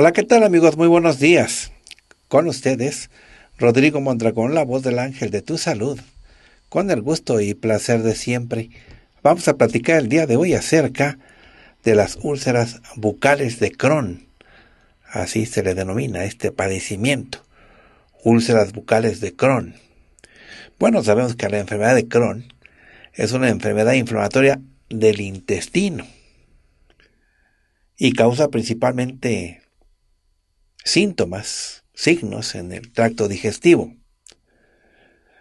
Hola, ¿qué tal amigos? Muy buenos días. Con ustedes, Rodrigo Mondragón, la voz del ángel de tu salud. Con el gusto y placer de siempre, vamos a platicar el día de hoy acerca de las úlceras bucales de Crohn. Así se le denomina este padecimiento, úlceras bucales de Crohn. Bueno, sabemos que la enfermedad de Crohn es una enfermedad inflamatoria del intestino y causa principalmente síntomas, signos en el tracto digestivo.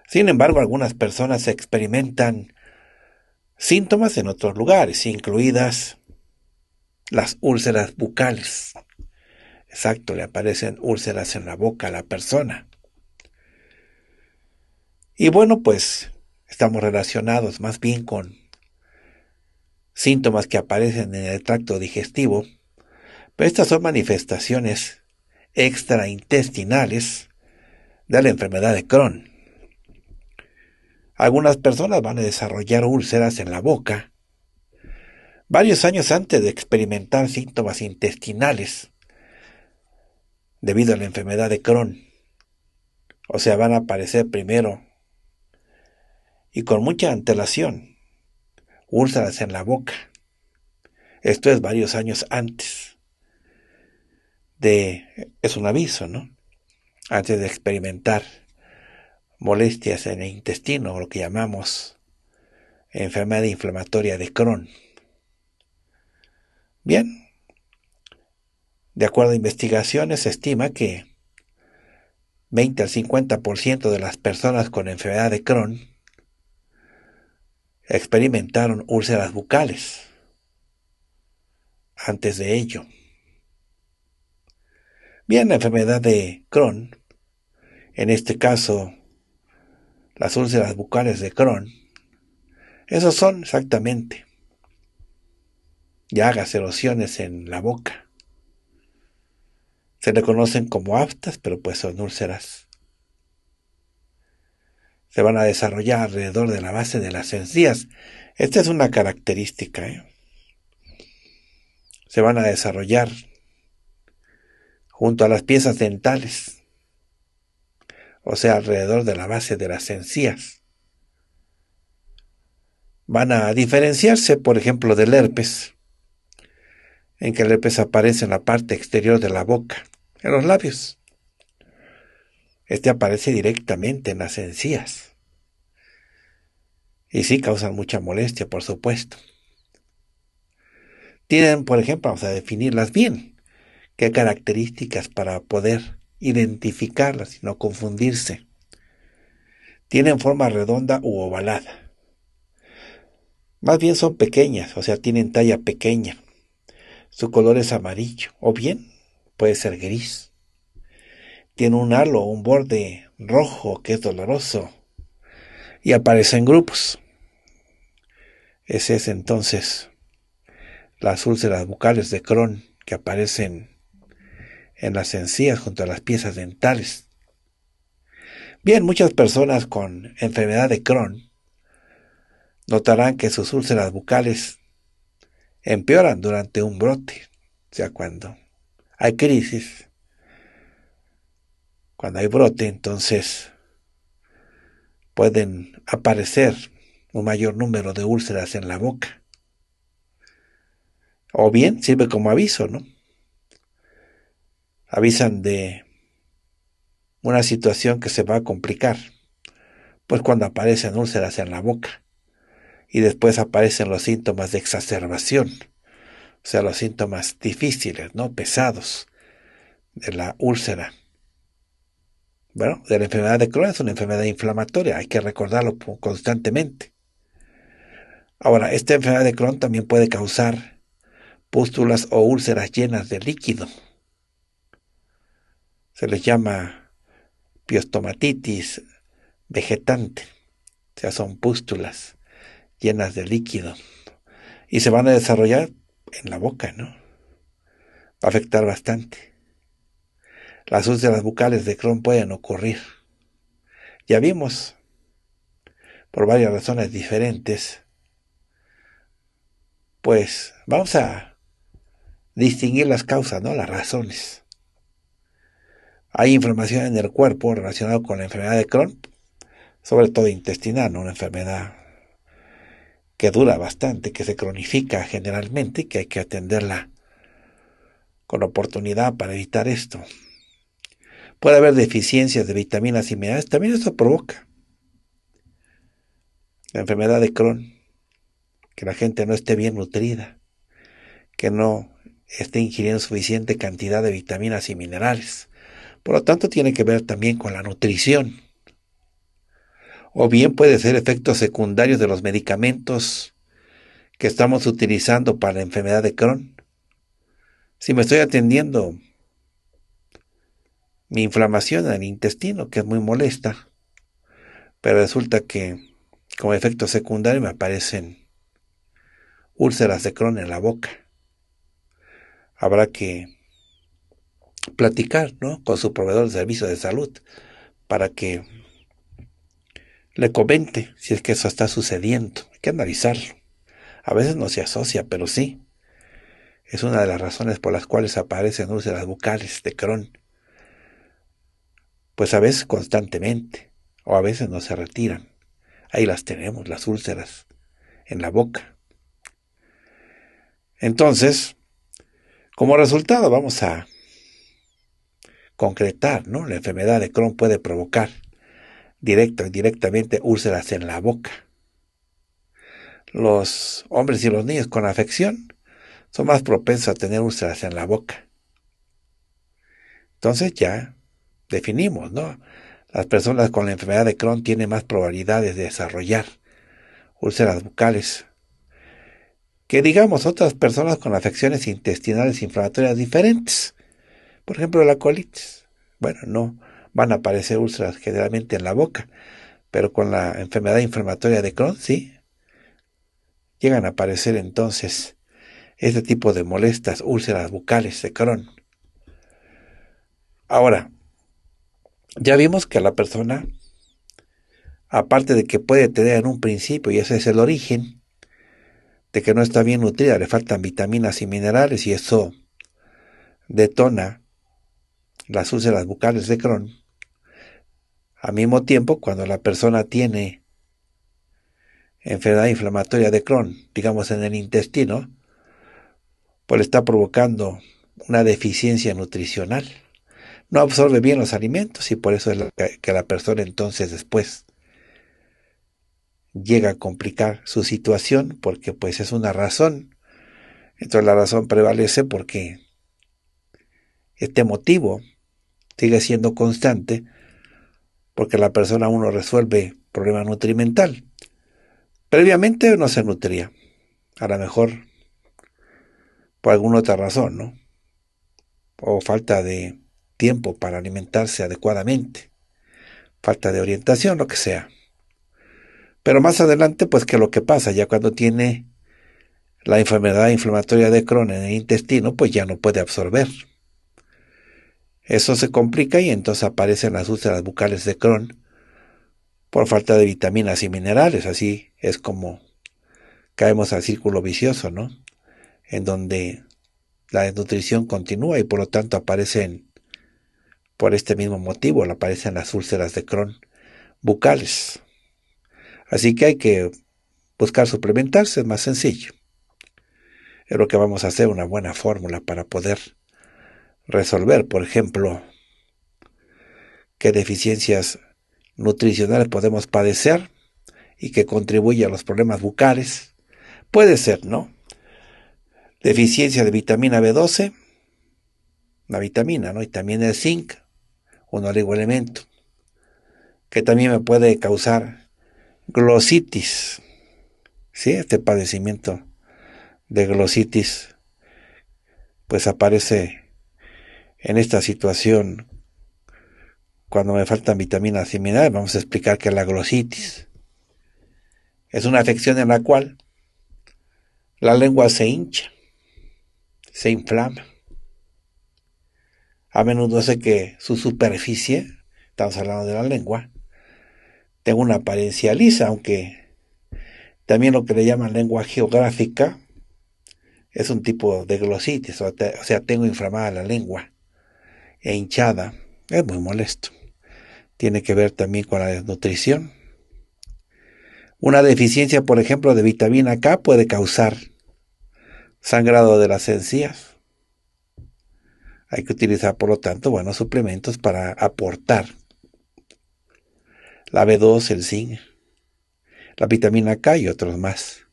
Sin embargo, algunas personas experimentan síntomas en otros lugares, incluidas las úlceras bucales. Exacto, le aparecen úlceras en la boca a la persona. Y bueno, pues estamos relacionados más bien con síntomas que aparecen en el tracto digestivo, pero estas son manifestaciones extraintestinales de la enfermedad de Crohn. Algunas personas van a desarrollar úlceras en la boca varios años antes de experimentar síntomas intestinales debido a la enfermedad de Crohn. O sea, van a aparecer primero y con mucha antelación úlceras en la boca. Esto es varios años antes es un aviso, ¿no? Antes de experimentar molestias en el intestino, lo que llamamos enfermedad inflamatoria de Crohn. Bien, de acuerdo a investigaciones, se estima que 20 al 50% de las personas con enfermedad de Crohn experimentaron úlceras bucales antes de ello. Bien, la enfermedad de Crohn, en este caso las úlceras bucales de Crohn, esos son exactamente llagas, erosiones en la boca. Se le conocen como aftas, pero pues son úlceras. Se van a desarrollar alrededor de la base de las encías. Esta es una característica. ¿eh? Se van a desarrollar junto a las piezas dentales, o sea, alrededor de la base de las encías. Van a diferenciarse, por ejemplo, del herpes, en que el herpes aparece en la parte exterior de la boca, en los labios. Este aparece directamente en las encías. Y sí causan mucha molestia, por supuesto. Tienen, por ejemplo, vamos a definirlas bien qué características para poder identificarlas y no confundirse. Tienen forma redonda u ovalada. Más bien son pequeñas, o sea, tienen talla pequeña. Su color es amarillo, o bien puede ser gris. Tiene un halo, un borde rojo que es doloroso. Y aparece en grupos. Ese es entonces las úlceras bucales de Crohn que aparecen en las encías junto a las piezas dentales. Bien, muchas personas con enfermedad de Crohn notarán que sus úlceras bucales empeoran durante un brote, o sea, cuando hay crisis, cuando hay brote, entonces pueden aparecer un mayor número de úlceras en la boca. O bien sirve como aviso, ¿no? avisan de una situación que se va a complicar, pues cuando aparecen úlceras en la boca y después aparecen los síntomas de exacerbación, o sea, los síntomas difíciles, ¿no? Pesados de la úlcera. Bueno, de la enfermedad de Crohn es una enfermedad inflamatoria, hay que recordarlo constantemente. Ahora, esta enfermedad de Crohn también puede causar pústulas o úlceras llenas de líquido, se les llama piostomatitis vegetante, o sea, son pústulas llenas de líquido y se van a desarrollar en la boca, ¿no? Va a afectar bastante. Las úlceras bucales de Crohn pueden ocurrir. Ya vimos, por varias razones diferentes, pues vamos a distinguir las causas, ¿no? Las razones. Hay inflamación en el cuerpo relacionada con la enfermedad de Crohn, sobre todo intestinal, una enfermedad que dura bastante, que se cronifica generalmente y que hay que atenderla con oportunidad para evitar esto. Puede haber deficiencias de vitaminas y minerales, también esto provoca la enfermedad de Crohn, que la gente no esté bien nutrida, que no esté ingiriendo suficiente cantidad de vitaminas y minerales. Por lo tanto, tiene que ver también con la nutrición. O bien puede ser efectos secundarios de los medicamentos que estamos utilizando para la enfermedad de Crohn. Si me estoy atendiendo mi inflamación en el intestino, que es muy molesta, pero resulta que como efecto secundario me aparecen úlceras de Crohn en la boca. Habrá que platicar con su proveedor de servicio de salud para que le comente si es que eso está sucediendo. Hay que analizarlo. A veces no se asocia, pero sí. Es una de las razones por las cuales aparecen úlceras bucales de Crohn. Pues a veces constantemente, o a veces no se retiran. Ahí las tenemos, las úlceras, en la boca. Entonces, como resultado, vamos a concretar, ¿no? La enfermedad de Crohn puede provocar directa o e indirectamente úlceras en la boca. Los hombres y los niños con afección son más propensos a tener úlceras en la boca. Entonces ya definimos, ¿no? Las personas con la enfermedad de Crohn tienen más probabilidades de desarrollar úlceras bucales. Que digamos otras personas con afecciones intestinales inflamatorias diferentes por ejemplo, la colitis. Bueno, no van a aparecer úlceras generalmente en la boca, pero con la enfermedad inflamatoria de Crohn, sí. Llegan a aparecer entonces este tipo de molestas úlceras bucales de Crohn. Ahora, ya vimos que la persona, aparte de que puede tener en un principio, y ese es el origen, de que no está bien nutrida, le faltan vitaminas y minerales, y eso detona las úlceras bucales de Crohn, al mismo tiempo cuando la persona tiene enfermedad inflamatoria de Crohn, digamos en el intestino, pues le está provocando una deficiencia nutricional. No absorbe bien los alimentos y por eso es que la persona entonces después llega a complicar su situación porque pues es una razón. Entonces la razón prevalece porque este motivo sigue siendo constante, porque la persona uno resuelve problema nutrimental. Previamente no se nutría, a lo mejor por alguna otra razón, ¿no? O falta de tiempo para alimentarse adecuadamente, falta de orientación, lo que sea. Pero más adelante, pues que lo que pasa, ya cuando tiene la enfermedad inflamatoria de Crohn en el intestino, pues ya no puede absorber. Eso se complica y entonces aparecen las úlceras bucales de Crohn por falta de vitaminas y minerales. Así es como caemos al círculo vicioso, ¿no? En donde la desnutrición continúa y por lo tanto aparecen, por este mismo motivo, aparecen las úlceras de Crohn bucales. Así que hay que buscar suplementarse, es más sencillo. Es lo que vamos a hacer, una buena fórmula para poder resolver, por ejemplo, qué deficiencias nutricionales podemos padecer y que contribuye a los problemas bucales. Puede ser, ¿no? Deficiencia de vitamina B12, la vitamina, ¿no? Y también el zinc, un oligoelemento, que también me puede causar glositis, ¿sí? Este padecimiento de glositis, pues aparece en esta situación, cuando me faltan vitaminas y vamos a explicar que la glositis es una afección en la cual la lengua se hincha, se inflama. A menudo hace que su superficie, estamos hablando de la lengua, tenga una apariencia lisa, aunque también lo que le llaman lengua geográfica es un tipo de glositis, o sea, tengo inflamada la lengua e hinchada es muy molesto. Tiene que ver también con la desnutrición. Una deficiencia, por ejemplo, de vitamina K puede causar sangrado de las encías. Hay que utilizar, por lo tanto, buenos suplementos para aportar la B2, el zinc, la vitamina K y otros más.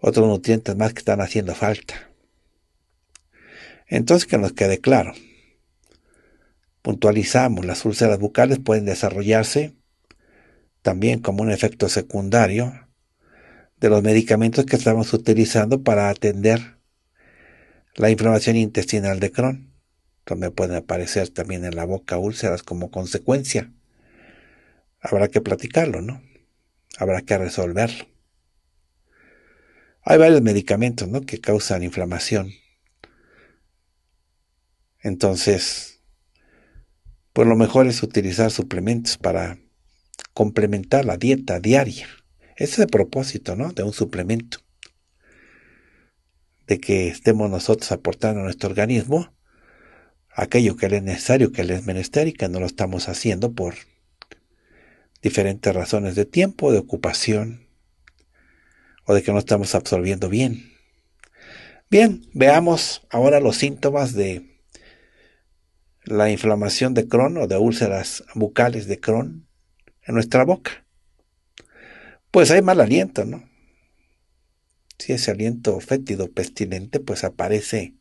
Otros nutrientes más que están haciendo falta. Entonces que nos quede claro. Puntualizamos, las úlceras bucales pueden desarrollarse también como un efecto secundario de los medicamentos que estamos utilizando para atender la inflamación intestinal de Crohn. donde pueden aparecer también en la boca úlceras como consecuencia. Habrá que platicarlo, ¿no? Habrá que resolverlo. Hay varios medicamentos, ¿no? Que causan inflamación. Entonces, pues lo mejor es utilizar suplementos para complementar la dieta diaria. Ese es el propósito, ¿no? De un suplemento. De que estemos nosotros aportando a nuestro organismo aquello que le es necesario, que le es menester y que no lo estamos haciendo por diferentes razones de tiempo, de ocupación o de que no estamos absorbiendo bien. Bien, veamos ahora los síntomas de la inflamación de Crohn o de úlceras bucales de Crohn en nuestra boca. Pues hay mal aliento, ¿no? Si ese aliento fétido, pestilente, pues aparece,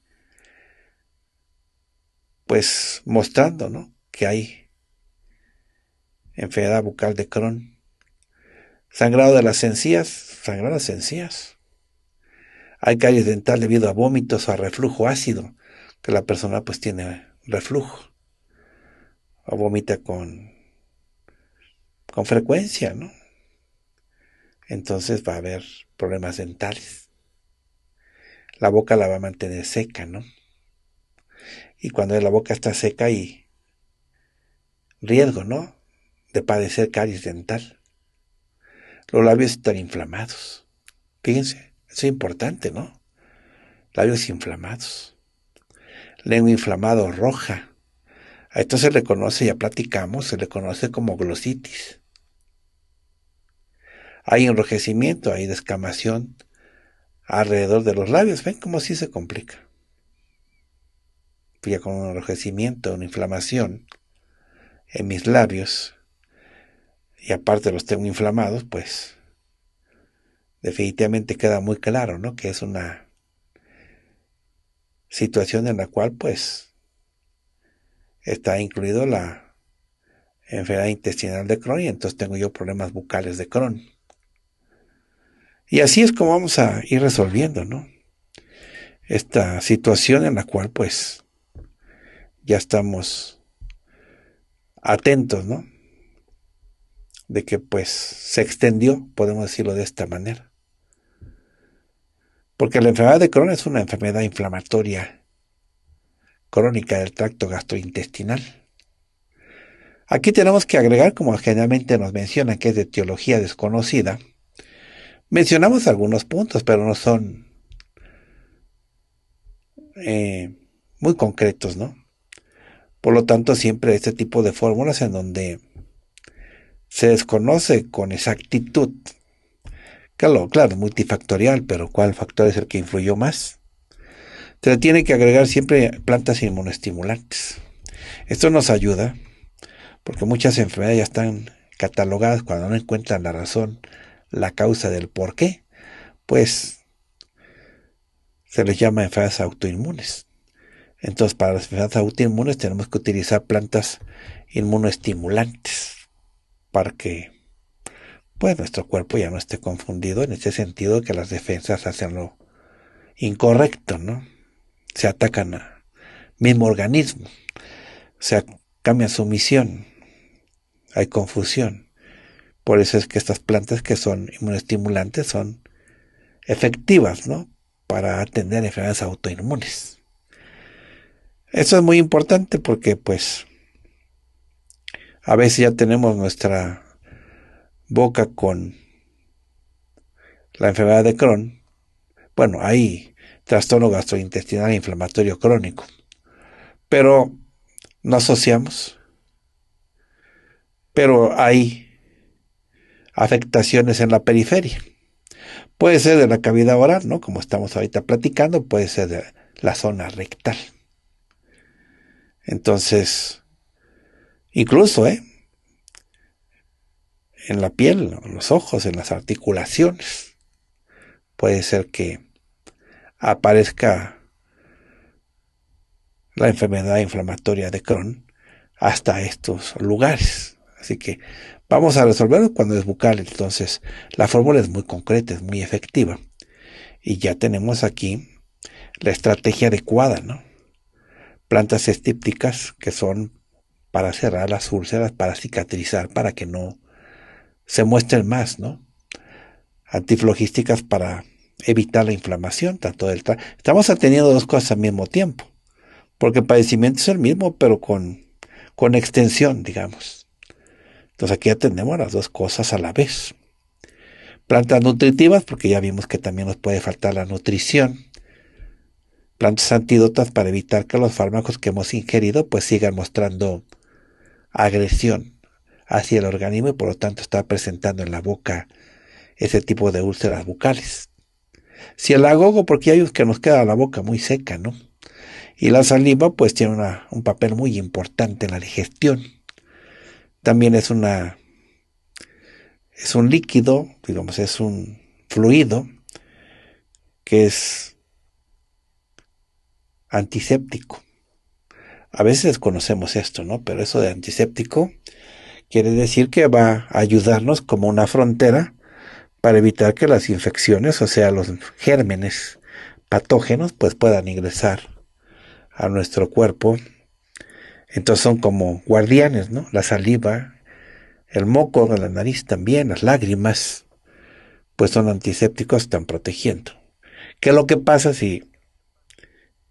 pues mostrando, ¿no? Que hay enfermedad bucal de Crohn. Sangrado de las encías, sangrado de las encías. Hay calles dental debido a vómitos o a reflujo ácido que la persona pues tiene reflujo o vomita con, con frecuencia, ¿no? Entonces va a haber problemas dentales. La boca la va a mantener seca, ¿no? Y cuando la boca está seca hay riesgo, ¿no? De padecer caries dental. Los labios están inflamados. Fíjense, eso es importante, ¿no? Labios inflamados lengua inflamada roja. A esto se le conoce, ya platicamos, se le conoce como glositis. Hay enrojecimiento, hay descamación alrededor de los labios. ¿Ven cómo así se complica? Ya con un enrojecimiento, una inflamación en mis labios, y aparte los tengo inflamados, pues definitivamente queda muy claro, ¿no? Que es una situación en la cual pues está incluido la enfermedad intestinal de Crohn y entonces tengo yo problemas bucales de Crohn. Y así es como vamos a ir resolviendo, ¿no? Esta situación en la cual pues ya estamos atentos, ¿no? De que pues se extendió, podemos decirlo de esta manera. Porque la enfermedad de Crohn es una enfermedad inflamatoria crónica del tracto gastrointestinal. Aquí tenemos que agregar, como generalmente nos menciona, que es de teología desconocida. Mencionamos algunos puntos, pero no son eh, muy concretos, ¿no? Por lo tanto, siempre este tipo de fórmulas en donde se desconoce con exactitud Claro, multifactorial, pero ¿cuál factor es el que influyó más? Se tiene que agregar siempre plantas inmunoestimulantes. Esto nos ayuda porque muchas enfermedades ya están catalogadas cuando no encuentran la razón, la causa del por qué, pues se les llama enfermedades autoinmunes. Entonces, para las enfermedades autoinmunes tenemos que utilizar plantas inmunoestimulantes para que pues nuestro cuerpo ya no esté confundido en ese sentido que las defensas hacen lo incorrecto, ¿no? Se atacan al mismo organismo, se cambia su misión, hay confusión. Por eso es que estas plantas que son inmunostimulantes son efectivas, ¿no? Para atender enfermedades autoinmunes. Eso es muy importante porque pues a veces ya tenemos nuestra boca con la enfermedad de Crohn, bueno, hay trastorno gastrointestinal inflamatorio crónico, pero no asociamos, pero hay afectaciones en la periferia. Puede ser de la cavidad oral, ¿no? Como estamos ahorita platicando, puede ser de la zona rectal. Entonces, incluso, ¿eh? en la piel, en los ojos, en las articulaciones. Puede ser que aparezca la enfermedad inflamatoria de Crohn hasta estos lugares. Así que vamos a resolverlo cuando es bucal. Entonces, la fórmula es muy concreta, es muy efectiva. Y ya tenemos aquí la estrategia adecuada, ¿no? Plantas estípticas que son para cerrar las úlceras, para cicatrizar, para que no se muestren más, ¿no? Antiflogísticas para evitar la inflamación, tanto del Estamos atendiendo dos cosas al mismo tiempo, porque el padecimiento es el mismo, pero con, con extensión, digamos. Entonces aquí atendemos las dos cosas a la vez. Plantas nutritivas, porque ya vimos que también nos puede faltar la nutrición. Plantas antídotas para evitar que los fármacos que hemos ingerido pues sigan mostrando agresión hacia el organismo y por lo tanto está presentando en la boca ese tipo de úlceras bucales. Si el agogo, porque hay que nos queda la boca muy seca, ¿no? Y la saliva pues tiene un papel muy importante en la digestión. También es una es un líquido, digamos, es un fluido que es antiséptico. A veces conocemos esto, ¿no? Pero eso de antiséptico Quiere decir que va a ayudarnos como una frontera para evitar que las infecciones, o sea, los gérmenes patógenos, pues puedan ingresar a nuestro cuerpo. Entonces son como guardianes, ¿no? La saliva, el moco de la nariz también, las lágrimas, pues son antisépticos, están protegiendo. ¿Qué es lo que pasa si,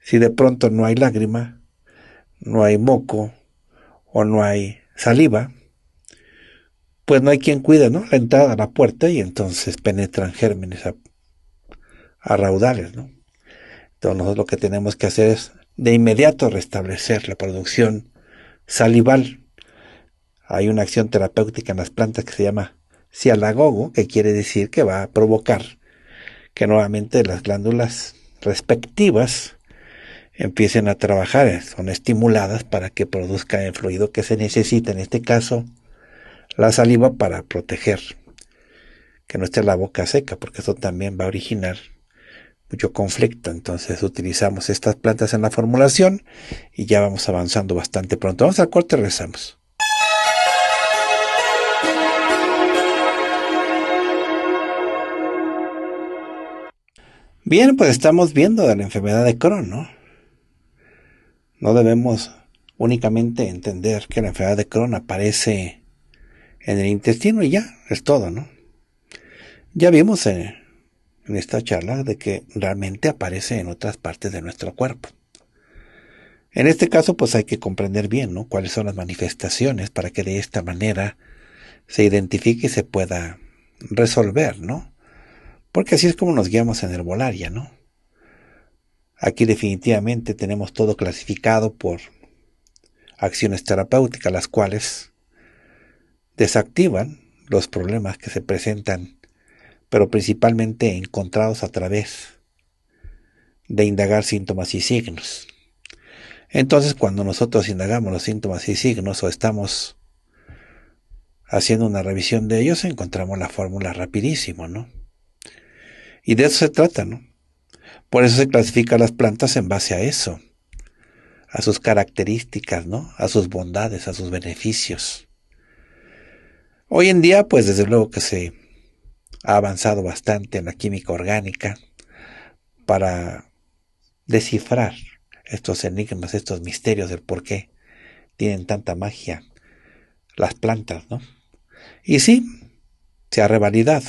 si de pronto no hay lágrima, no hay moco o no hay saliva? pues no hay quien cuida, ¿no? La entrada, la puerta, y entonces penetran gérmenes a, a raudales, ¿no? Entonces nosotros lo que tenemos que hacer es de inmediato restablecer la producción salival. Hay una acción terapéutica en las plantas que se llama cialagogo, que quiere decir que va a provocar que nuevamente las glándulas respectivas empiecen a trabajar, eh, son estimuladas para que produzcan el fluido que se necesita, en este caso la saliva para proteger, que no esté la boca seca, porque eso también va a originar mucho conflicto. Entonces utilizamos estas plantas en la formulación y ya vamos avanzando bastante pronto. Vamos al corte y regresamos. Bien, pues estamos viendo de la enfermedad de Crohn, ¿no? No debemos únicamente entender que la enfermedad de Crohn aparece en el intestino y ya, es todo, ¿no? Ya vimos en, esta charla de que realmente aparece en otras partes de nuestro cuerpo. En este caso, pues hay que comprender bien, ¿no? Cuáles son las manifestaciones para que de esta manera se identifique y se pueda resolver, ¿no? Porque así es como nos guiamos en el volaria, ¿no? Aquí definitivamente tenemos todo clasificado por acciones terapéuticas, las cuales desactivan los problemas que se presentan, pero principalmente encontrados a través de indagar síntomas y signos. Entonces, cuando nosotros indagamos los síntomas y signos o estamos haciendo una revisión de ellos, encontramos la fórmula rapidísimo, ¿no? Y de eso se trata, ¿no? Por eso se clasifican las plantas en base a eso, a sus características, ¿no? A sus bondades, a sus beneficios. Hoy en día, pues desde luego que se ha avanzado bastante en la química orgánica para descifrar estos enigmas, estos misterios del por qué tienen tanta magia las plantas, ¿no? Y sí, se ha revalidado,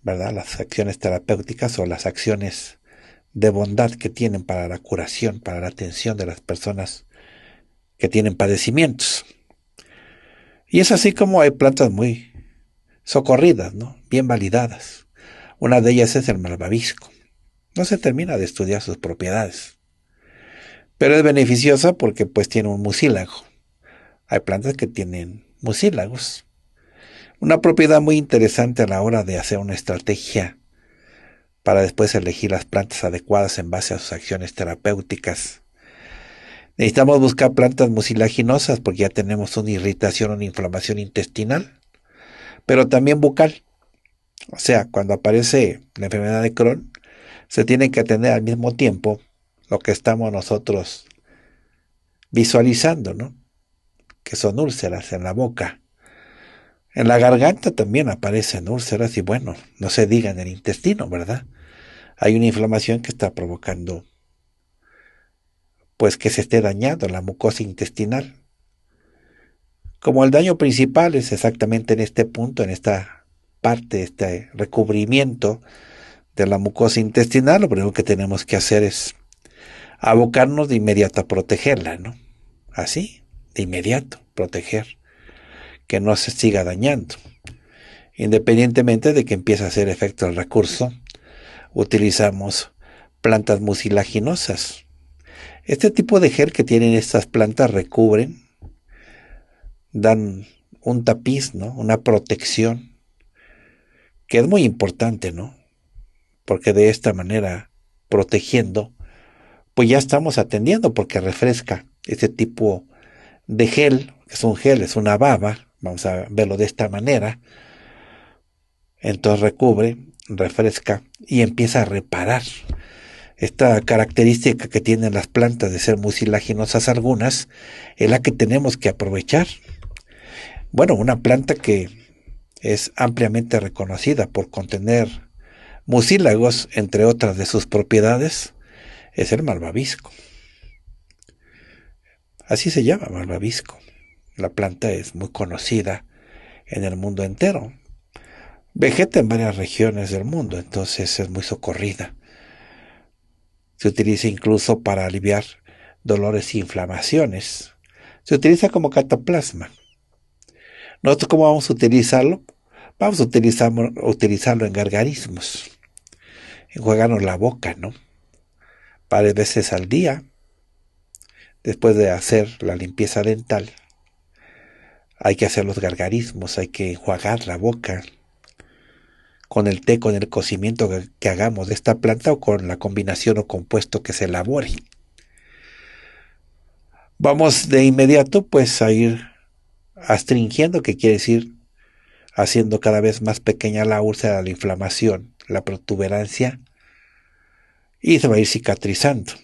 ¿verdad? Las acciones terapéuticas o las acciones de bondad que tienen para la curación, para la atención de las personas que tienen padecimientos. Y es así como hay plantas muy socorridas, Bien validadas. Una de ellas es el malvavisco. No se termina de estudiar sus propiedades. Pero es beneficiosa porque pues tiene un mucílago. Hay plantas que tienen mucílagos. Una propiedad muy interesante a la hora de hacer una estrategia para después elegir las plantas adecuadas en base a sus acciones terapéuticas Necesitamos buscar plantas mucilaginosas porque ya tenemos una irritación, una inflamación intestinal, pero también bucal. O sea, cuando aparece la enfermedad de Crohn, se tiene que atender al mismo tiempo lo que estamos nosotros visualizando, ¿no? Que son úlceras en la boca. En la garganta también aparecen úlceras y bueno, no se diga en el intestino, ¿verdad? Hay una inflamación que está provocando pues que se esté dañando la mucosa intestinal. Como el daño principal es exactamente en este punto, en esta parte, este recubrimiento de la mucosa intestinal, lo primero que tenemos que hacer es abocarnos de inmediato a protegerla, ¿no? Así, de inmediato, proteger, que no se siga dañando. Independientemente de que empiece a hacer efecto el recurso, utilizamos plantas mucilaginosas, este tipo de gel que tienen estas plantas recubren, dan un tapiz, ¿no? Una protección, que es muy importante, ¿no? Porque de esta manera, protegiendo, pues ya estamos atendiendo porque refresca este tipo de gel, que es un gel, es una baba, vamos a verlo de esta manera. Entonces recubre, refresca y empieza a reparar esta característica que tienen las plantas de ser mucilaginosas algunas, es la que tenemos que aprovechar. Bueno, una planta que es ampliamente reconocida por contener mucílagos, entre otras de sus propiedades, es el malvavisco. Así se llama malvavisco. La planta es muy conocida en el mundo entero. Vegeta en varias regiones del mundo, entonces es muy socorrida. Se utiliza incluso para aliviar dolores e inflamaciones. Se utiliza como cataplasma. ¿Nosotros cómo vamos a utilizarlo? Vamos a utilizarlo, utilizarlo en gargarismos, enjuagarnos la boca, ¿no? Varias veces al día, después de hacer la limpieza dental, hay que hacer los gargarismos, hay que enjuagar la boca, con el té, con el cocimiento que, hagamos de esta planta o con la combinación o compuesto que se elabore. Vamos de inmediato pues a ir astringiendo, que quiere decir haciendo cada vez más pequeña la úlcera, la inflamación, la protuberancia, y se va a ir cicatrizando.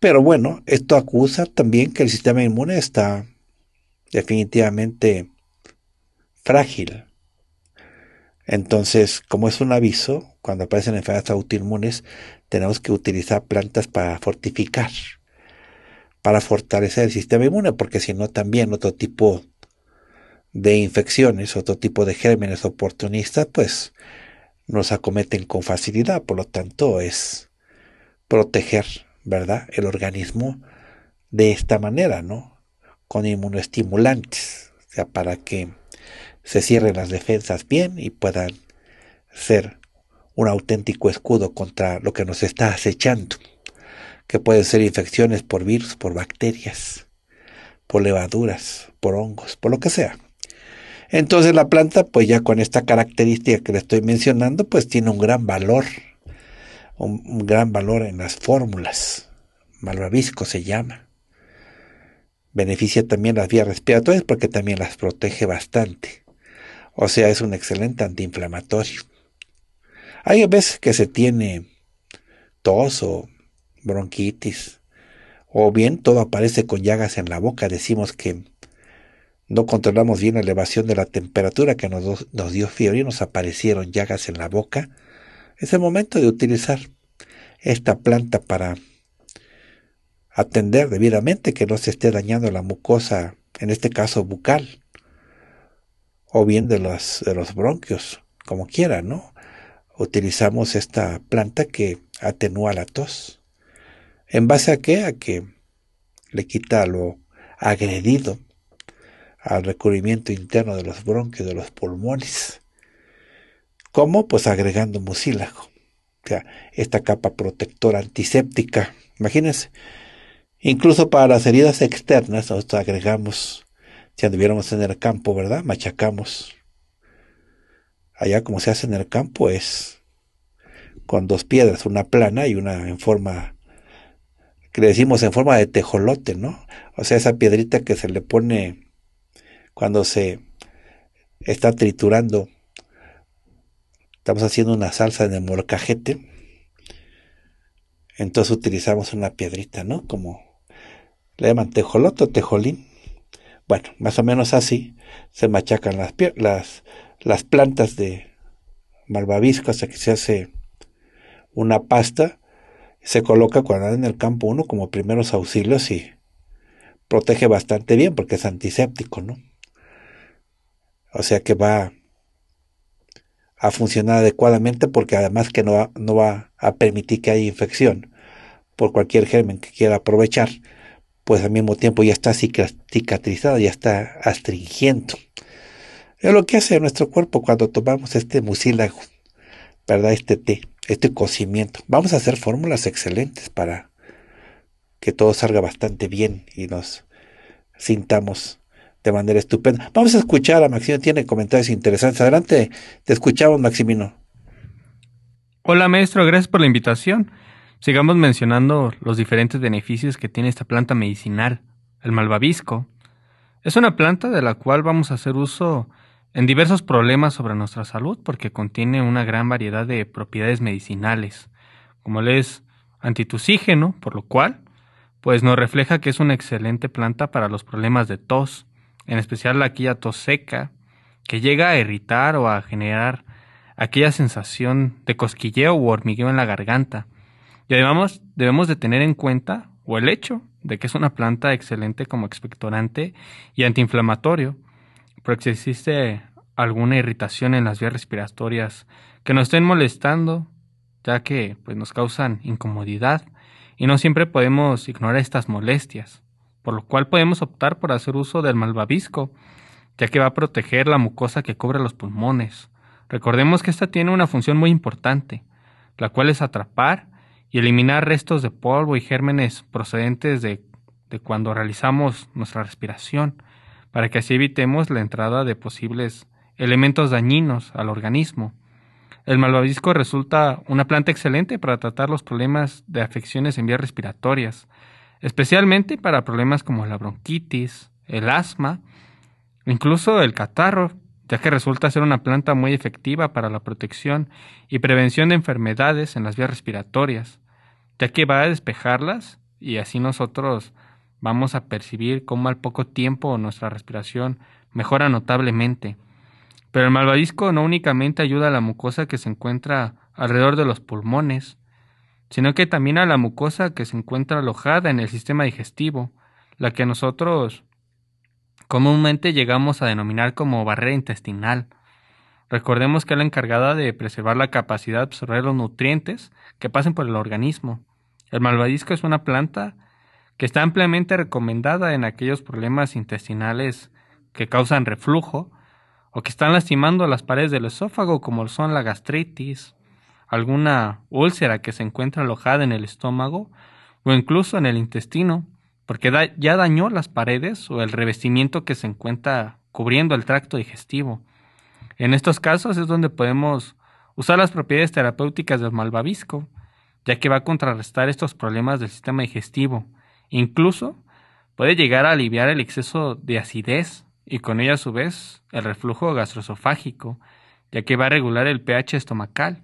Pero bueno, esto acusa también que el sistema inmune está definitivamente frágil. Entonces, como es un aviso, cuando aparecen enfermedades autoinmunes, tenemos que utilizar plantas para fortificar, para fortalecer el sistema inmune, porque si no también otro tipo de infecciones, otro tipo de gérmenes oportunistas, pues nos acometen con facilidad. Por lo tanto, es proteger, ¿verdad?, el organismo de esta manera, ¿no? Con inmunoestimulantes, o sea, para que se cierren las defensas bien y puedan ser un auténtico escudo contra lo que nos está acechando, que pueden ser infecciones por virus, por bacterias, por levaduras, por hongos, por lo que sea. Entonces la planta, pues ya con esta característica que le estoy mencionando, pues tiene un gran valor, un, gran valor en las fórmulas. Malvavisco se llama. Beneficia también las vías respiratorias porque también las protege bastante. O sea, es un excelente antiinflamatorio. Hay veces que se tiene tos o bronquitis, o bien todo aparece con llagas en la boca. Decimos que no controlamos bien la elevación de la temperatura que nos, dio fiebre y nos aparecieron llagas en la boca. Es el momento de utilizar esta planta para atender debidamente que no se esté dañando la mucosa, en este caso bucal o bien de los, bronquios, como quiera, ¿no? Utilizamos esta planta que atenúa la tos. ¿En base a qué? A que le quita lo agredido al recubrimiento interno de los bronquios, de los pulmones. ¿Cómo? Pues agregando mucílago. O sea, esta capa protectora antiséptica. Imagínense, incluso para las heridas externas, nosotros agregamos si anduviéramos en el campo, ¿verdad? Machacamos. Allá como se hace en el campo es con dos piedras, una plana y una en forma, que le decimos en forma de tejolote, ¿no? O sea, esa piedrita que se le pone cuando se está triturando. Estamos haciendo una salsa en el molcajete. Entonces utilizamos una piedrita, ¿no? Como le llaman tejolote o tejolín. Bueno, más o menos así se machacan las, plantas de malvavisco hasta que se hace una pasta. Se coloca cuando en el campo uno como primeros auxilios y protege bastante bien porque es antiséptico, ¿no? O sea que va a funcionar adecuadamente porque además que no va, no va a permitir que haya infección por cualquier germen que quiera aprovechar pues al mismo tiempo ya está cicatrizado, ya está astringiendo. Es lo que hace nuestro cuerpo cuando tomamos este mucílago, ¿verdad? Este té, este cocimiento. Vamos a hacer fórmulas excelentes para que todo salga bastante bien y nos sintamos de manera estupenda. Vamos a escuchar a Maximino, tiene comentarios interesantes. Adelante, te escuchamos, Maximino. Hola, maestro, gracias por la invitación. Sigamos mencionando los diferentes beneficios que tiene esta planta medicinal, el malvavisco. Es una planta de la cual vamos a hacer uso en diversos problemas sobre nuestra salud porque contiene una gran variedad de propiedades medicinales, como el es antitusígeno, por lo cual pues nos refleja que es una excelente planta para los problemas de tos, en especial aquella tos seca que llega a irritar o a generar aquella sensación de cosquilleo o hormigueo en la garganta y además debemos de tener en cuenta, o el hecho, de que es una planta excelente como expectorante y antiinflamatorio, porque si existe alguna irritación en las vías respiratorias que nos estén molestando, ya que pues, nos causan incomodidad y no siempre podemos ignorar estas molestias, por lo cual podemos optar por hacer uso del malvavisco, ya que va a proteger la mucosa que cubre los pulmones. Recordemos que esta tiene una función muy importante, la cual es atrapar y eliminar restos de polvo y gérmenes procedentes de, de cuando realizamos nuestra respiración, para que así evitemos la entrada de posibles elementos dañinos al organismo. El malvavisco resulta una planta excelente para tratar los problemas de afecciones en vías respiratorias, especialmente para problemas como la bronquitis, el asma, incluso el catarro, ya que resulta ser una planta muy efectiva para la protección y prevención de enfermedades en las vías respiratorias, ya que va a despejarlas y así nosotros vamos a percibir cómo al poco tiempo nuestra respiración mejora notablemente. Pero el malvadisco no únicamente ayuda a la mucosa que se encuentra alrededor de los pulmones, sino que también a la mucosa que se encuentra alojada en el sistema digestivo, la que nosotros comúnmente llegamos a denominar como barrera intestinal. Recordemos que es la encargada de preservar la capacidad de absorber los nutrientes que pasen por el organismo. El malvadisco es una planta que está ampliamente recomendada en aquellos problemas intestinales que causan reflujo o que están lastimando las paredes del esófago como son la gastritis, alguna úlcera que se encuentra alojada en el estómago o incluso en el intestino porque ya dañó las paredes o el revestimiento que se encuentra cubriendo el tracto digestivo. En estos casos es donde podemos usar las propiedades terapéuticas del malvavisco, ya que va a contrarrestar estos problemas del sistema digestivo. Incluso puede llegar a aliviar el exceso de acidez y con ello a su vez el reflujo gastroesofágico, ya que va a regular el pH estomacal.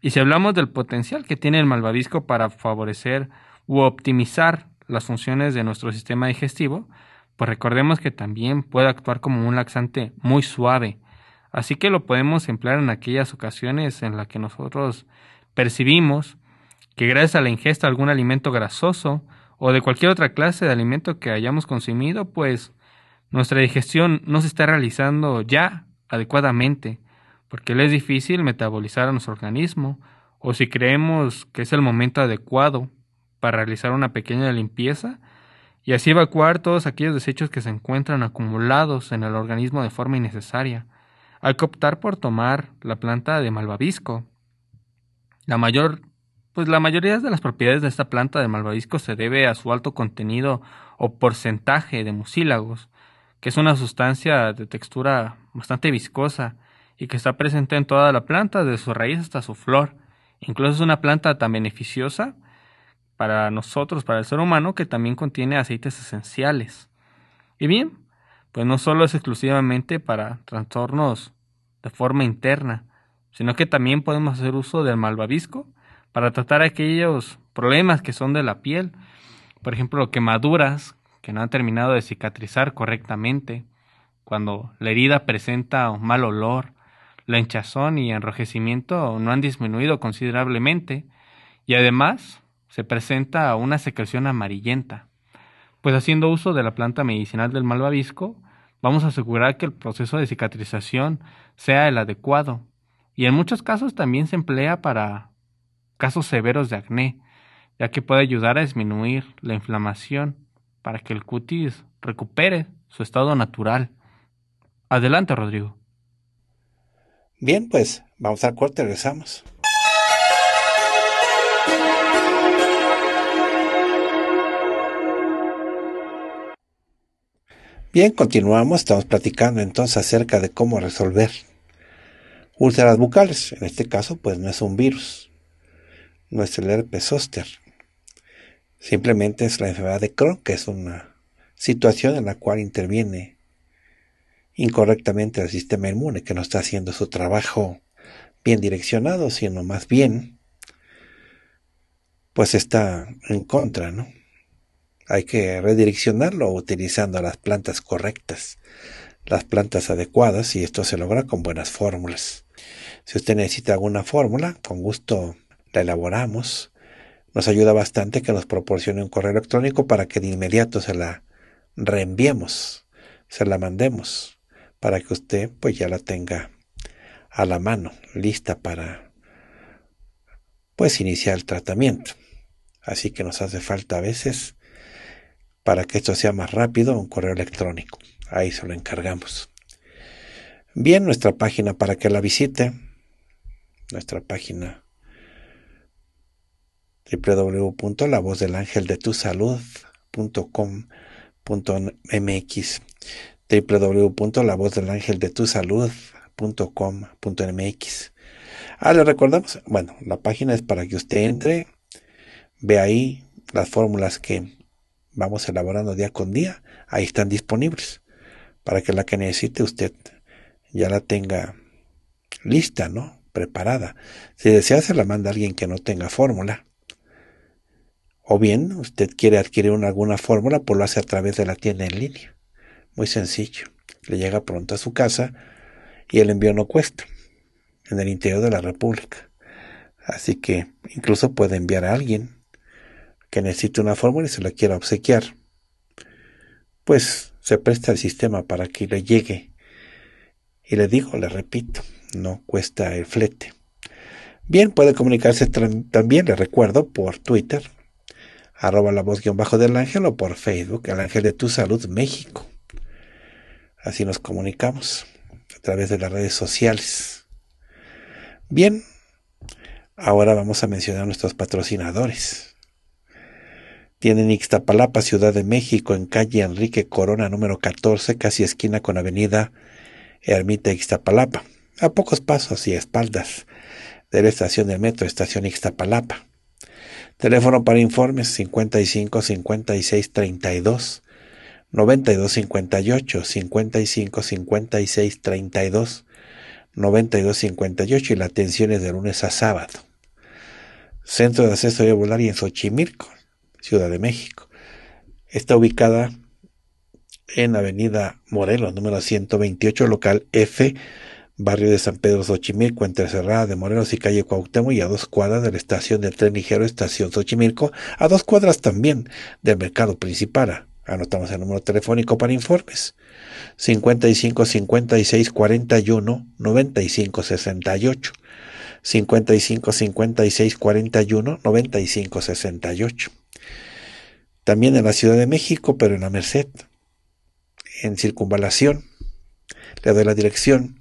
Y si hablamos del potencial que tiene el malvavisco para favorecer u optimizar las funciones de nuestro sistema digestivo, pues recordemos que también puede actuar como un laxante muy suave. Así que lo podemos emplear en aquellas ocasiones en las que nosotros percibimos que gracias a la ingesta de algún alimento grasoso o de cualquier otra clase de alimento que hayamos consumido, pues nuestra digestión no se está realizando ya adecuadamente, porque le es difícil metabolizar a nuestro organismo, o si creemos que es el momento adecuado para realizar una pequeña limpieza y así evacuar todos aquellos desechos que se encuentran acumulados en el organismo de forma innecesaria. Hay que optar por tomar la planta de malvavisco. La mayor pues la mayoría de las propiedades de esta planta de malvavisco se debe a su alto contenido o porcentaje de mucílagos, que es una sustancia de textura bastante viscosa y que está presente en toda la planta, desde su raíz hasta su flor. Incluso es una planta tan beneficiosa para nosotros, para el ser humano, que también contiene aceites esenciales. Y bien, pues no solo es exclusivamente para trastornos de forma interna, sino que también podemos hacer uso del malvavisco para tratar aquellos problemas que son de la piel, por ejemplo, quemaduras que no han terminado de cicatrizar correctamente, cuando la herida presenta un mal olor, la hinchazón y enrojecimiento no han disminuido considerablemente, y además se presenta una secreción amarillenta. Pues haciendo uso de la planta medicinal del malvavisco, vamos a asegurar que el proceso de cicatrización sea el adecuado. Y en muchos casos también se emplea para casos severos de acné, ya que puede ayudar a disminuir la inflamación para que el cutis recupere su estado natural. Adelante, Rodrigo. Bien, pues vamos al corte, regresamos. Bien, continuamos, estamos platicando entonces acerca de cómo resolver úlceras bucales. En este caso, pues no es un virus, no es el herpes zóster. Simplemente es la enfermedad de Crohn, que es una situación en la cual interviene incorrectamente el sistema inmune, que no está haciendo su trabajo bien direccionado, sino más bien, pues está en contra, ¿no? hay que redireccionarlo utilizando las plantas correctas, las plantas adecuadas y esto se logra con buenas fórmulas. Si usted necesita alguna fórmula, con gusto la elaboramos. Nos ayuda bastante que nos proporcione un correo electrónico para que de inmediato se la reenviemos, se la mandemos, para que usted pues ya la tenga a la mano, lista para pues iniciar el tratamiento. Así que nos hace falta a veces para que esto sea más rápido, un correo electrónico. Ahí se lo encargamos. Bien, nuestra página para que la visite. Nuestra página www.lavozdelangeldetusalud.com.mx www.lavozdelangeldetusalud.com.mx Ah, le recordamos, bueno, la página es para que usted entre, ve ahí las fórmulas que vamos elaborando día con día. Ahí están disponibles para que la que necesite usted ya la tenga lista, ¿no? Preparada. Si desea, se la manda a alguien que no tenga fórmula. O bien, usted quiere adquirir alguna fórmula, pues lo hace a través de la tienda en línea. Muy sencillo. Le llega pronto a su casa y el envío no cuesta en el interior de la República. Así que incluso puede enviar a alguien que necesite una fórmula y se la quiera obsequiar. Pues se presta el sistema para que le llegue. Y le digo, le repito, no cuesta el flete. Bien, puede comunicarse también, le recuerdo, por Twitter, arroba la voz guión bajo del ángel o por Facebook, el ángel de tu salud México. Así nos comunicamos a través de las redes sociales. Bien, ahora vamos a mencionar a nuestros patrocinadores. Tienen Ixtapalapa, Ciudad de México, en calle Enrique Corona, número 14, casi esquina con avenida Ermita Ixtapalapa. A pocos pasos y espaldas de la estación del metro, estación Ixtapalapa. Teléfono para informes 55 56 32 92 58 55 56 32 92 58 y la atención es de lunes a sábado. Centro de Acceso Volar y en Xochimilco. Ciudad de México. Está ubicada en Avenida Morelos, número 128, local F, barrio de San Pedro Xochimilco, entre Cerrada de Morelos y calle Cuauhtémoc, y a dos cuadras de la estación del tren ligero Estación Xochimilco, a dos cuadras también del mercado principal. Anotamos el número telefónico para informes. 55 56 41 95 68. 55 56 41 95 68 también en la Ciudad de México, pero en la Merced, en Circunvalación. Le doy la dirección.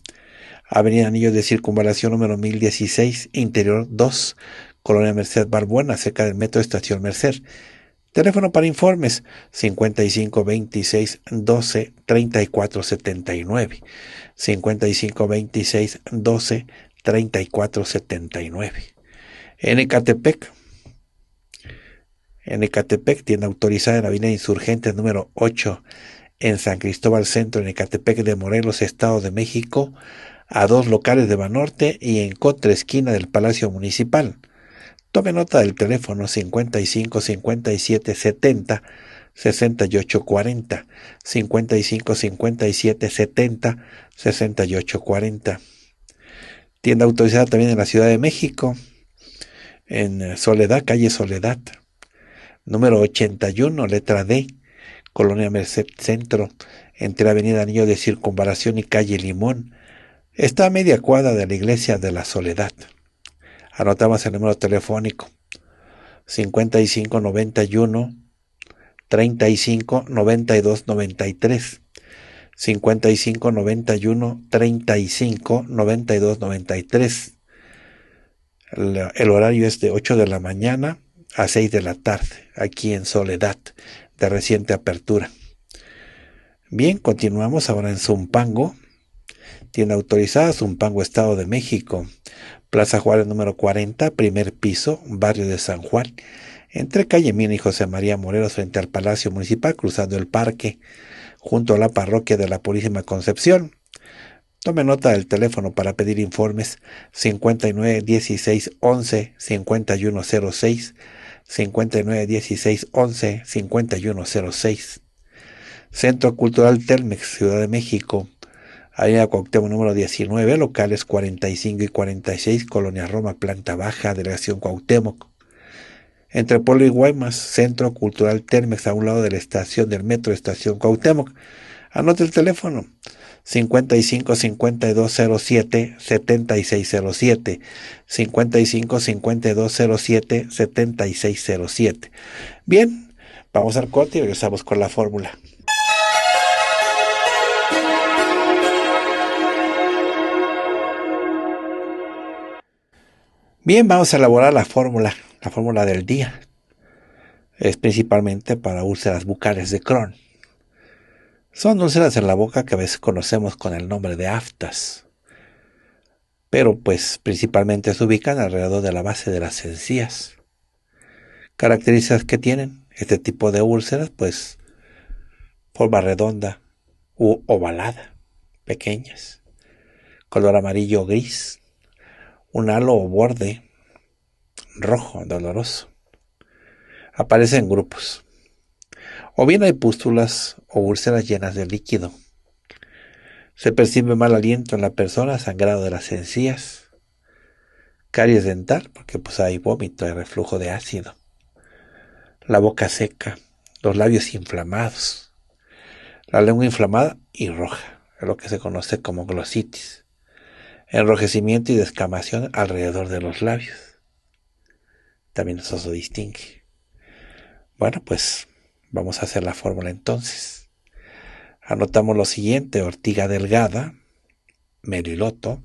Avenida Anillo de Circunvalación número 1016, Interior 2, Colonia Merced Barbuena, cerca del Metro Estación Merced. Teléfono para informes 5526 12 34 79. 55 12 34 79. En en Ecatepec, tienda autorizada en la Avenida Insurgente número 8, en San Cristóbal Centro, en Ecatepec de Morelos, Estado de México, a dos locales de Banorte y en Cotre esquina del Palacio Municipal. Tome nota del teléfono 55 57 70 68 40 55 57 70 68 40. Tienda autorizada también en la Ciudad de México, en Soledad, calle Soledad, número 81, letra D, Colonia Merced Centro, entre Avenida Anillo de Circunvalación y Calle Limón. Está a media cuadra de la Iglesia de la Soledad. Anotamos el número telefónico 5591 35 92 93 55 91 35 92 93 el horario es de 8 de la mañana a 6 de la tarde, aquí en Soledad, de reciente apertura. Bien, continuamos ahora en Zumpango. Tiene autorizada Zumpango, Estado de México. Plaza Juárez número 40, primer piso, barrio de San Juan. Entre calle Mina y José María Morelos frente al Palacio Municipal, cruzando el parque, junto a la parroquia de la Purísima Concepción. Tome nota del teléfono para pedir informes 59 16 11 5106 591611 5106. Centro Cultural Telmex, Ciudad de México. Avenida Cuauhtémoc número 19, locales 45 y 46, Colonia Roma, planta baja, delegación Cuauhtémoc. Entre Polo y Guaymas, Centro Cultural Termex, a un lado de la estación del metro, estación Cuauhtémoc. anote el teléfono 55 5207 7607 55 5207 7607 bien vamos al corte y regresamos con la fórmula Bien, vamos a elaborar la fórmula, la fórmula del día. Es principalmente para úlceras bucales de Crohn. Son úlceras en la boca que a veces conocemos con el nombre de aftas, pero pues principalmente se ubican alrededor de la base de las encías. Características que tienen este tipo de úlceras, pues forma redonda u ovalada, pequeñas, color amarillo o gris, un halo o borde rojo doloroso. Aparecen en grupos, o bien hay pústulas o úlceras llenas de líquido. Se percibe mal aliento en la persona, sangrado de las encías, caries dental, porque pues hay vómito, hay reflujo de ácido, la boca seca, los labios inflamados, la lengua inflamada y roja, es lo que se conoce como glositis, enrojecimiento y descamación alrededor de los labios. También eso se distingue. Bueno, pues Vamos a hacer la fórmula entonces. Anotamos lo siguiente, ortiga delgada, meliloto,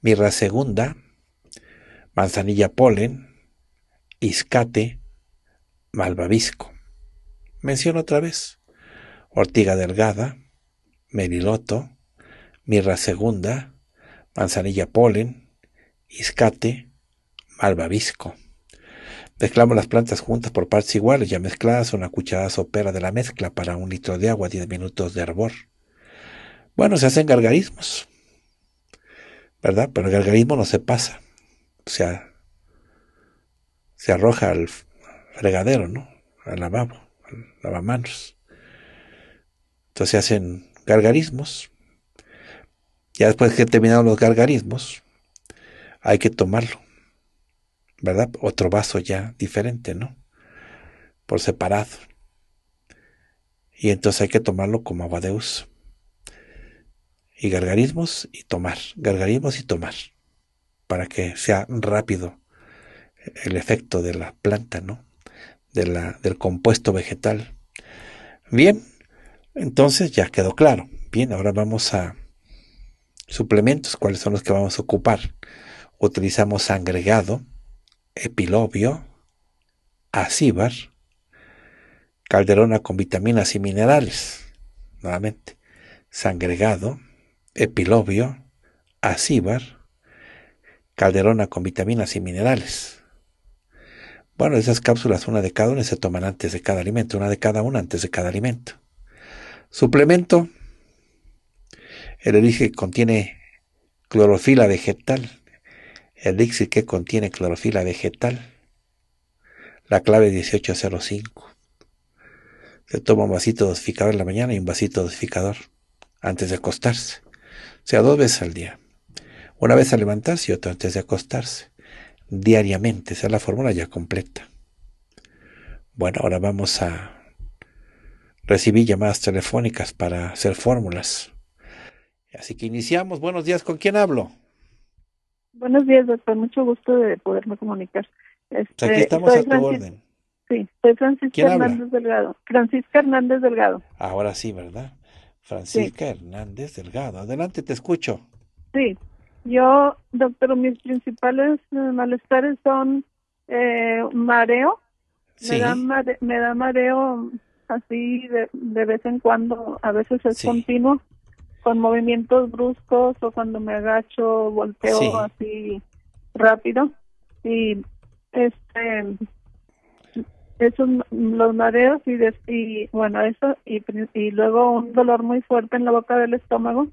mirra segunda, manzanilla polen, iscate, malvavisco. Menciono otra vez, ortiga delgada, meriloto, mirra segunda, manzanilla polen, iscate, malvavisco. Mezclamos las plantas juntas por partes iguales, ya mezcladas, una cucharada sopera de la mezcla para un litro de agua, 10 minutos de hervor. Bueno, se hacen gargarismos, ¿verdad? Pero el gargarismo no se pasa, o sea, se arroja al fregadero, ¿no? Al lavabo, al lavamanos. Entonces se hacen gargarismos. Ya después que terminado los gargarismos, hay que tomarlo. ¿verdad? Otro vaso ya diferente, ¿no? Por separado. Y entonces hay que tomarlo como abadeus. Y gargarismos y tomar, gargarismos y tomar, para que sea rápido el efecto de la planta, ¿no? De la, del compuesto vegetal. Bien, entonces ya quedó claro. Bien, ahora vamos a suplementos, cuáles son los que vamos a ocupar. Utilizamos sangregado, epilobio, acíbar, calderona con vitaminas y minerales, nuevamente, sangregado, epilobio, acíbar, calderona con vitaminas y minerales. Bueno, esas cápsulas, una de cada una, se toman antes de cada alimento, una de cada una antes de cada alimento. Suplemento, el origen contiene clorofila vegetal, el que contiene clorofila vegetal. La clave 1805. Se toma un vasito dosificador en la mañana y un vasito dosificador antes de acostarse. O sea, dos veces al día. Una vez al levantarse y otra antes de acostarse. Diariamente. Esa es la fórmula ya completa. Bueno, ahora vamos a recibir llamadas telefónicas para hacer fórmulas. Así que iniciamos. Buenos días. ¿Con quién hablo? Buenos días, doctor. Mucho gusto de poderme comunicar. Este, aquí estamos a tu orden. Sí, soy Francisca Hernández Delgado. Francisca Hernández Delgado. Ahora sí, ¿verdad? Francisca Hernández Delgado. Adelante, te escucho. Sí, yo, doctor, mis principales eh, malestares son eh, mareo. Me, da me da mareo así de, de, vez en cuando, a veces es continuo con movimientos bruscos o cuando me agacho, volteo así rápido. Y este esos los mareos y, y bueno eso y, y luego un dolor muy fuerte en la boca del estómago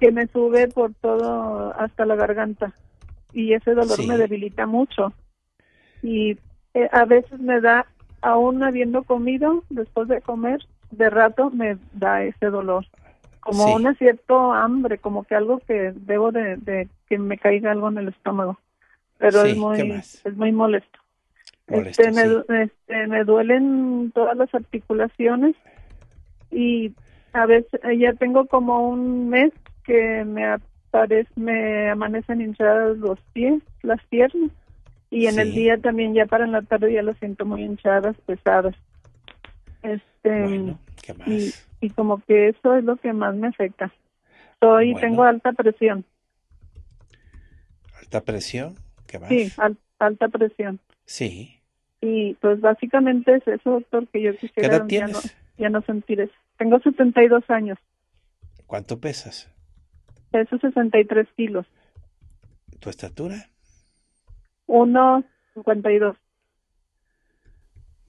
que me sube por todo hasta la garganta y ese dolor me debilita mucho y eh, a veces me da aún habiendo comido después de comer de rato me da ese dolor como un cierto hambre, como que algo que debo de, que me caiga algo en el estómago. Pero es muy es muy molesto. este, me, este, me duelen todas las articulaciones y a veces eh, ya tengo como un mes que me aparece, me amanecen hinchadas los pies, las piernas y en el día también ya para en la tarde ya las siento muy hinchadas, pesadas. Este y como que eso es lo que más me afecta. Soy, tengo alta presión. ¿Alta presión? Sí, alta presión. Sí. Y pues básicamente es eso, doctor, que yo quisiera ¿Qué Ya, no, sentires sentir eso. Tengo 72 años. ¿Cuánto pesas? Peso 63 kilos. ¿Tu estatura? 1,52.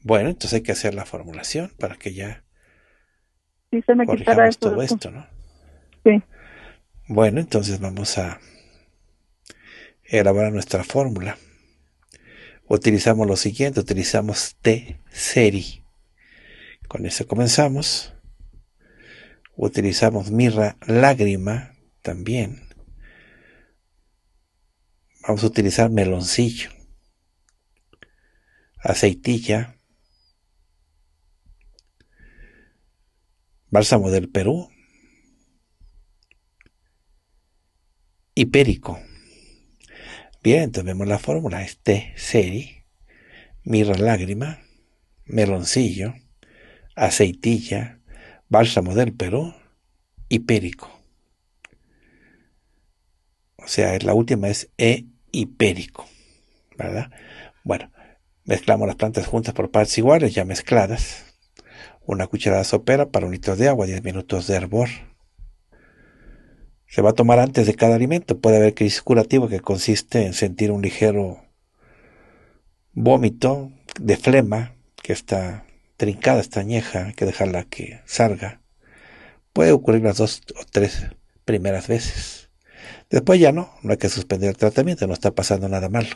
Bueno, entonces hay que hacer la formulación para que ya se esto, todo esto, ¿no? Sí. Bueno, entonces vamos a elaborar nuestra fórmula. Utilizamos lo siguiente, utilizamos T-Seri. Con eso comenzamos. Utilizamos mirra lágrima también. Vamos a utilizar meloncillo, aceitilla, Bálsamo del Perú. Hipérico. Bien, entonces vemos la fórmula. Es este T, seri, mirra lágrima, meloncillo, aceitilla, bálsamo del Perú, hipérico. O sea, la última es E hipérico, ¿verdad? Bueno, mezclamos las plantas juntas por partes iguales, ya mezcladas una cucharada sopera para un litro de agua, 10 minutos de hervor. Se va a tomar antes de cada alimento. Puede haber crisis curativa que consiste en sentir un ligero vómito de flema que está trincada, está añeja, hay que dejarla que salga. Puede ocurrir las dos o tres primeras veces. Después ya no, no hay que suspender el tratamiento, no está pasando nada malo.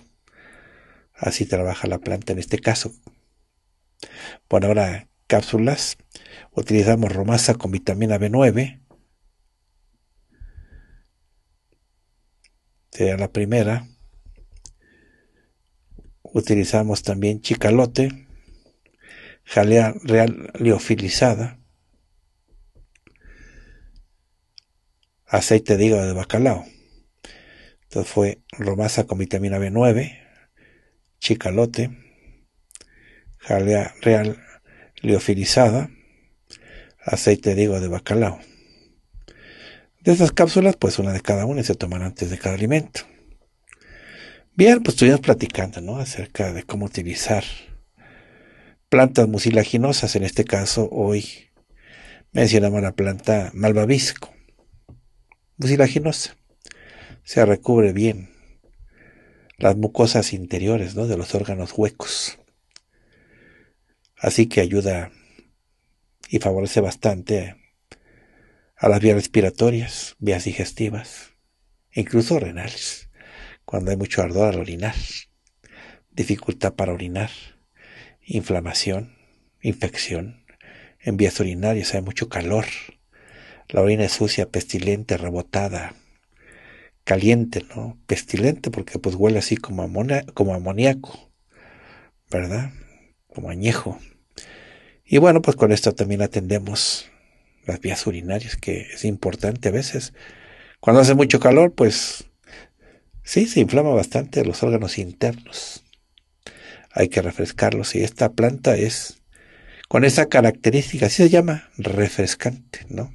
Así trabaja la planta en este caso. Bueno, ahora cápsulas. Utilizamos romasa con vitamina B9. Sería la primera. Utilizamos también chicalote, jalea real liofilizada, aceite de hígado de bacalao. Entonces fue romasa con vitamina B9, chicalote, jalea real liofilizada, aceite digo de bacalao. De estas cápsulas, pues una de cada una y se toman antes de cada alimento. Bien, pues estuvimos platicando, ¿no? Acerca de cómo utilizar plantas mucilaginosas, en este caso hoy mencionamos la planta malvavisco, mucilaginosa. Se recubre bien las mucosas interiores, ¿no? De los órganos huecos. Así que ayuda y favorece bastante a las vías respiratorias, vías digestivas, incluso renales, cuando hay mucho ardor al orinar, dificultad para orinar, inflamación, infección, en vías urinarias hay mucho calor, la orina es sucia, pestilente, rebotada, caliente, ¿no? Pestilente porque pues huele así como, como amoníaco, ¿verdad? Como añejo. Y bueno, pues con esto también atendemos las vías urinarias, que es importante a veces. Cuando hace mucho calor, pues sí, se inflama bastante los órganos internos. Hay que refrescarlos y esta planta es con esa característica, así se llama, refrescante, ¿no?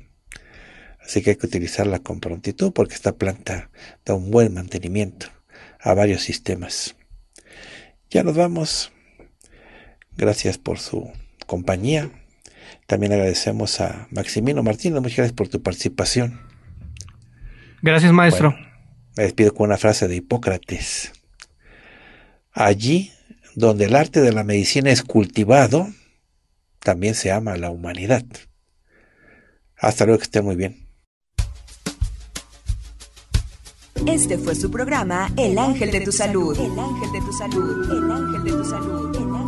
Así que hay que utilizarla con prontitud porque esta planta da un buen mantenimiento a varios sistemas. Ya nos vamos. Gracias por su compañía. También agradecemos a Maximino Martínez, muchas gracias por tu participación. Gracias, maestro. me despido con una frase de Hipócrates. Allí donde el arte de la medicina es cultivado, también se ama a la humanidad. Hasta luego, que esté muy bien. Este fue su programa El Ángel de tu Salud. El Ángel de tu Salud. El Ángel de tu Salud. El ángel de tu salud.